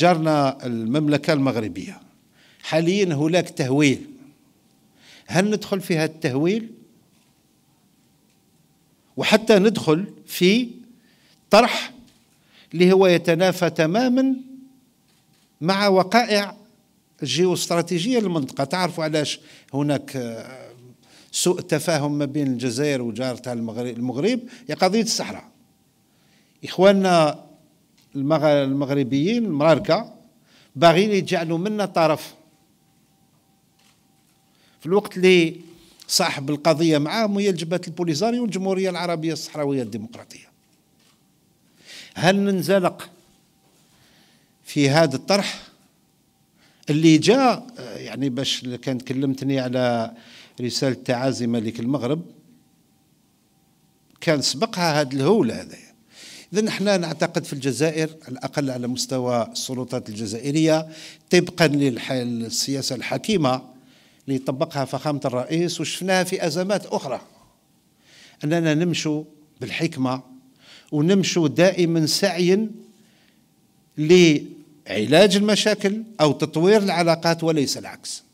جارنا المملكة المغربية حاليا هناك تهويل هل ندخل في هذا التهويل وحتى ندخل في طرح اللي هو يتنافى تماما مع وقائع الجيوستراتيجية للمنطقة تعرفوا علاش هناك سوء التفاهم ما بين الجزائر وجارتها المغرب هي قضية الصحراء إخواننا المغربيين المراركة باغيين يجعلوا منا طرف في الوقت اللي صاحب القضية معاهم هي الجبهة البوليزاريو والجمهورية العربية الصحراوية الديمقراطية هل ننزلق في هذا الطرح اللي جاء يعني باش كان كلمتني على رسالة تعازي ملك المغرب كان سبقها هذا الهول هذا إذا نحن نعتقد في الجزائر على الأقل على مستوى السلطات الجزائرية طبقا للسياسة الحكيمة اللي طبقها فخامة الرئيس وشفناها في أزمات أخرى أننا نمشوا بالحكمة ونمشوا دائما سعيا لعلاج المشاكل أو تطوير العلاقات وليس العكس